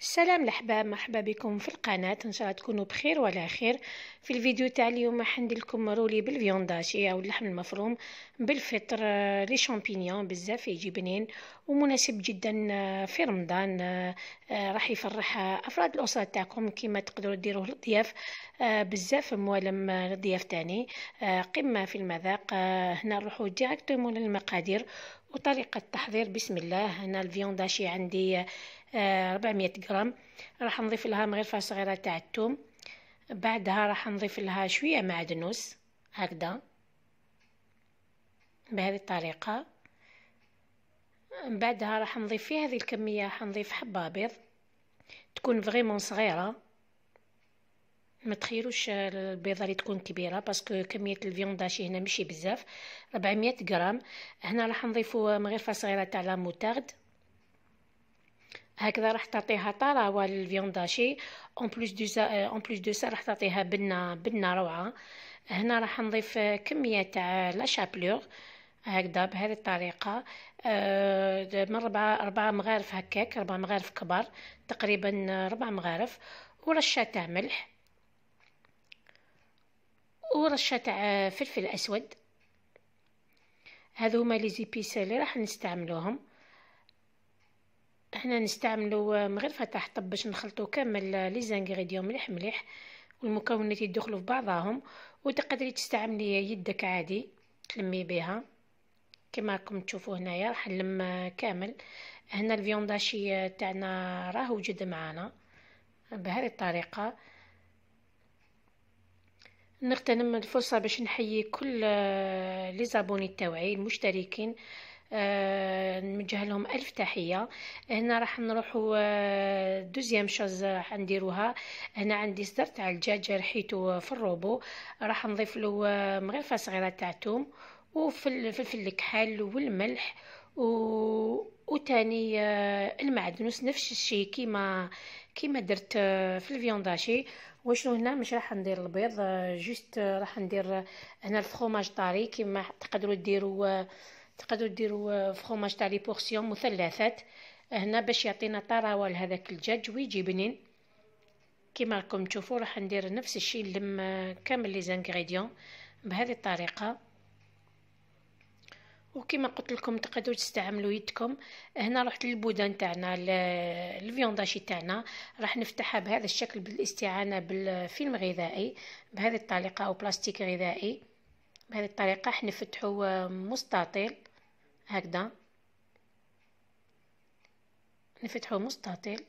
السلام الاحباب مرحبا بكم في القناه ان شاء الله تكونوا بخير وعلى خير في الفيديو تاع اليوم ندير لكم رولي بالفيونداشي او اللحم المفروم بالفطر آه، لي شامبينيون بزاف يجي بنين ومناسب جدا آه، في رمضان آه، راح يفرح افراد الاسره تاعكم كيما تقدروا ديروه للضياف بزاف موالم للضياف تاني قمه في المذاق هنا نروحوا ديريكتومون للمقادير وطريقة التحضير بسم الله الفيون الفيونداشي عندي آه، ربعمية غرام راح نضيف لها مغرفة صغيرة تاع التوم بعدها راح نضيف لها شوية معدنوس هكذا بهذه الطريقة بعدها راح نضيف في هذه الكمية راح نضيف حبة بيض تكون فريمون صغيرة ما تخيروش آه، البيضه اللي تكون كبيره باسكو كميه الفيونداشي هنا ماشي بزاف 400 غرام هنا راح نضيفو مغرفه آه، صغيره تاع لا موتارد هكذا راح تعطيها طراوه للفيونداشي اون بلوس دو سا اون بلوس دو سا راح تعطيها بنه بنه روعه هنا راح نضيف آه، كميه تاع لا شابلور هكذا بهذه الطريقه آه من ربعة أربعة مغارف هكاك أربعة مغارف كبار تقريبا ربع مغارف ورشة تاع ملح ورشة تاع فلفل أسود هذو هما لي زيبيس اللي راح نستعملوهم هنا نستعملو مغرفة تاع حطب باش نخلطو كامل لي زانغريديون مليح مليح والمكونات يدخلوا في بعضهم وتقدري تستعملي يدك عادي تلمي بها كما راكم تشوفوا هنايا راح نلم كامل هنا الفيونداشي تاعنا راه وجد معانا بهذه الطريقه نغتنم الفرصة باش نحيي كل آه، لي زابوني تاوعي المشتركين آه، نوجه لهم الف تحيه هنا راح نروحوا آه، دوزيام شوز راح نديروها هنا عندي صدر تاع الدجاج رحيتو في الروبو راح نضيف له مغرفه صغيره تاع توم وفلفل الكحل والملح و وتاني آه، المعدنوس نفس الشيء كيما كيما درت آه، في الفيونداشي وشنو هنا مش راح ندير البيض آه، جوست راح ندير هنا الفخوماج طاري كيما تقدروا ديروا تقدروا ديروا فخوماج تاع لي بورسيون مثلثات هنا باش يعطينا طراوه لهذاك الدجاج ويجي بنين كيما راكم تشوفوا راح ندير نفس الشيء نلم كامل لي زانغريديون بهذه الطريقه وكما قلت لكم تقدروا تستعملوا يدكم هنا رحت للبودان تاعنا الفيونداشي تاعنا راح نفتحها بهذا الشكل بالاستعانه بالفيلم غذائي بهذه الطريقه او بلاستيك غذائي بهذه الطريقه حنفتحوا آه، مستطيل هكذا نفتحوا مستطيل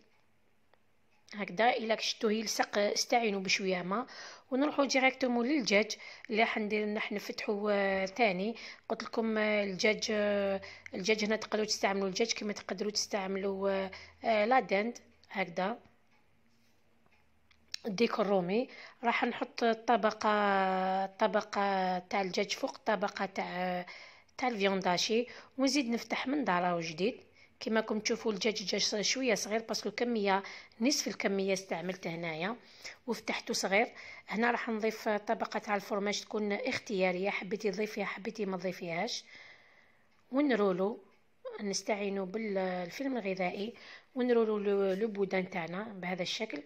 هكذا الا هي يلصق استعينوا بشويه ما ونروحوا ديريكتومون للدجاج اللي حندير نحن نفتحوا آه، ثاني قلت لكم آه، الدجاج آه، الدجاج هنا تقدروا تستعملوا الدجاج كما تقدروا تستعملوا لا دند هكذا الديك الرومي راح نحط الطبقه الطبقه تاع الدجاج فوق الطبقه تاع تاع الفيونداشي ونزيد نفتح من دار جديد كما راكم تشوفوا الدجاج دجاج شويه صغير باسكو الكميه نصف الكميه استعملت هنايا وفتحته صغير هنا راح نضيف طبقه تاع الفرماج تكون اختياريه حبيتي تضيفيها حبيتي ما تضيفيهاش ونرولو نستعينوا بالفيلم الغذائي ونرولو لو بودان تاعنا بهذا الشكل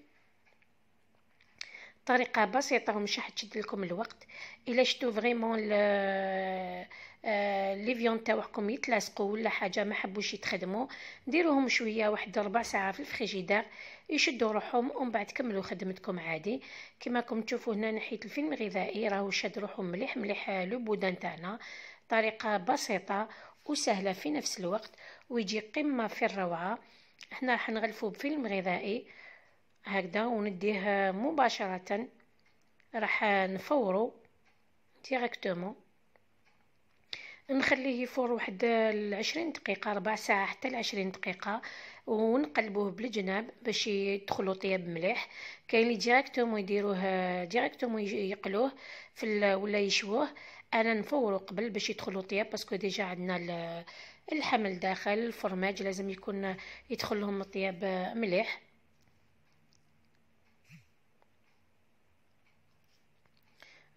طريقه بسيطه ومش تشد لكم الوقت الا شتو فريمون آه، آه، لي فيون تاعكم يتلاصقوا ولا حاجه ما حبوش يتخدموا ديروهم شويه واحد ربع ساعه في الفريجيدار يشدوا روحهم ومن بعد كملوا خدمتكم عادي كما راكم تشوفوا هنا ناحيه الفيلم الغذائي راهو شاد روحهم مليح مليح لو بودان تاعنا طريقه بسيطه وسهله في نفس الوقت ويجي قمه في الروعه هنا نغلفوا بفيلم غذائي هكذا ونديه مباشرة راح نفورو ديريكتومون نخليه يفور واحد العشرين دقيقة ربع ساعة حتى العشرين دقيقة ونقلبوه بالجناب باش يدخلو طياب مليح كاين لي ديريكتومون يديروه ديريكتومون يقلوه في ولا يشووه انا نفورو قبل باش يدخلو طياب باسكو ديجا عندنا الحمل داخل الفرماج لازم يكون يدخل لهم الطياب مليح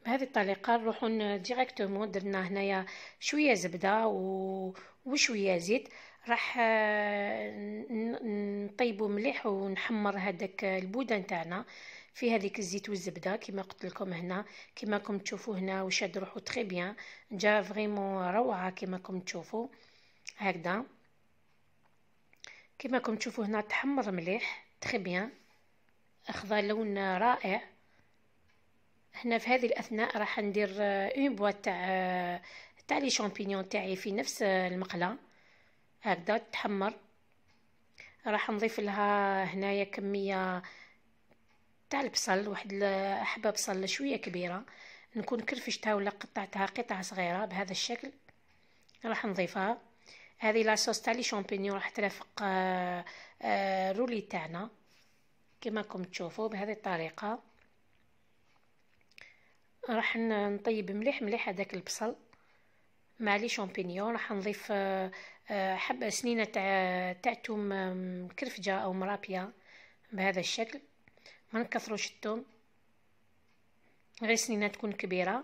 بهذه الطريقة نروحو ديريكتومون درنا هنايا شوية زبدة و... وشوية زيت راح آه، نطيبو مليح ونحمر هذاك البودة نتاعنا في هذيك الزيت والزبده كما قلت لكم هنا كما راكم تشوفوا هنا وشاد روحو تري بيان جا فريمون روعه كما راكم تشوفوا هكذا كما راكم تشوفوا هنا تحمر مليح تري بيان اخذ لون رائع هنا في هذه الاثناء راح ندير اون آه، بوا تاع آه، تاع لي شامبينيون تاعي في نفس آه، المقله هكذا تحمر راح نضيف لها هنايا كميه تاع البصل واحد حبه بصل شويه كبيره نكون كرفشتها ولا قطعتها قطع صغيره بهذا الشكل راح نضيفها هذه لاصوص تاع لي شامبينيون راح ترافق الرولي تاعنا كما راكم تشوفوا بهذه الطريقه راح نطيب مليح مليح هذاك البصل مع لي شامبينيون راح نضيف آه، آه، حبة سنينة تاع تاع توم مكرفجة او مرابية بهذا الشكل ما نكثروش التوم غير سنينة تكون كبيرة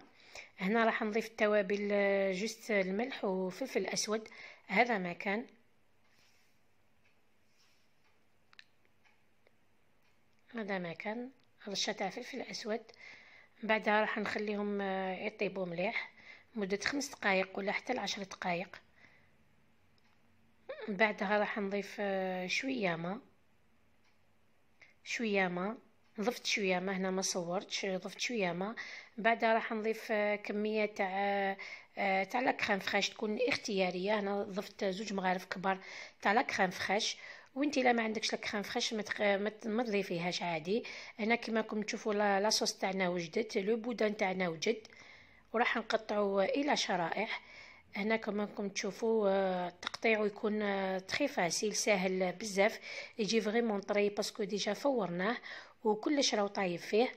هنا راح نضيف التوابل آه، جوست الملح وفلفل اسود هذا ما كان هذا ما كان رشة تاع فلفل اسود بعدها راح نخليهم آه، يطيبوا مليح مدة خمس دقائق ولا حتى لعشر دقائق بعدها راح نضيف آه، شوية ماء شوية ماء ضفت شوية ما هنا ما صورتش ضفت شوية ما بعدها راح نضيف آه، كمية تاع تاع لا كريم فخاش تكون اختيارية هنا ضفت زوج مغارف كبار تاع لا كريم فخاش وانت الا ما عندكش لا كريم فريش ما تضيفيهاش عادي هنا كما راكم تشوفوا لاصوص تاعنا وجدت لو بودان تاعنا وجد وراح نقطعو الى شرائح هنا كما راكم تشوفوا آه، التقطيع يكون تري آه، فاسيل ساهل بزاف يجي فريمون طري باسكو ديجا فورناه وكلش راهو طايب فيه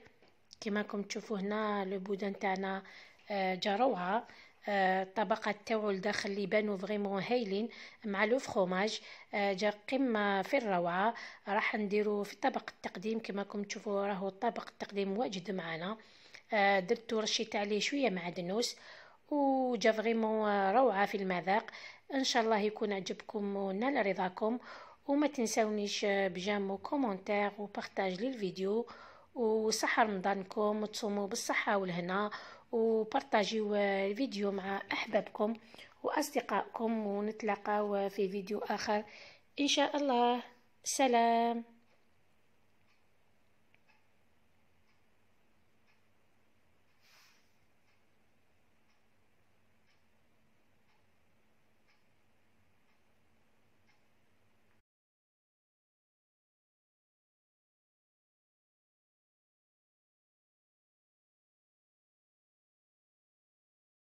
كما راكم تشوفوا هنا لو بودان تاعنا آه، جا روعه الطبقة آه، تاعو الداخل اللي بانوا فريمون هايلين مع لو فخوماج آه، جا قمة في الروعة راح نديرو في طبق التقديم كما راكم تشوفوا راهو طبق التقديم واجد معانا آه، درتو رشيت عليه شوية معدنوس وجا فريمون روعة في المذاق ان شاء الله يكون عجبكم ونال رضاكم وما تنساونيش بجام كومونتير وبارتاج للفيديو وصحة رمضانكم وتصوموا بالصحة والهنا وبارطاجيو الفيديو مع أحبابكم وأصدقائكم ونتلاقاو في فيديو آخر إن شاء الله سلام